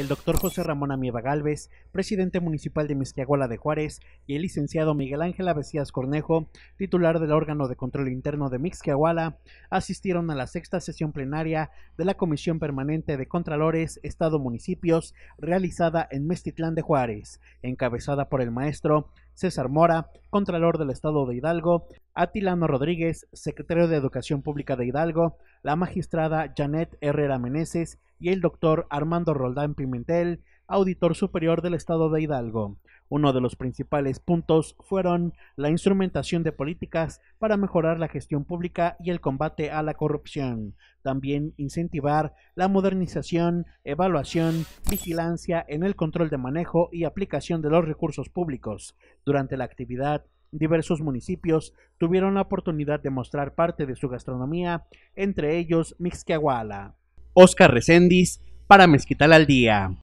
el doctor José Ramón Amieva Galvez, presidente municipal de Misquiaguala de Juárez, y el licenciado Miguel Ángel Abecías Cornejo, titular del órgano de control interno de Mixquiahuala, asistieron a la sexta sesión plenaria de la Comisión Permanente de Contralores Estado-Municipios realizada en Mestitlán de Juárez, encabezada por el maestro César Mora, Contralor del Estado de Hidalgo, Atilano Rodríguez, Secretario de Educación Pública de Hidalgo, la magistrada Janet Herrera Meneses y el doctor Armando Roldán Pimentel, auditor superior del Estado de Hidalgo. Uno de los principales puntos fueron la instrumentación de políticas para mejorar la gestión pública y el combate a la corrupción. También incentivar la modernización, evaluación, vigilancia en el control de manejo y aplicación de los recursos públicos. Durante la actividad Diversos municipios tuvieron la oportunidad de mostrar parte de su gastronomía, entre ellos Mixquiahuala. Oscar Recendis para Mezquital al Día.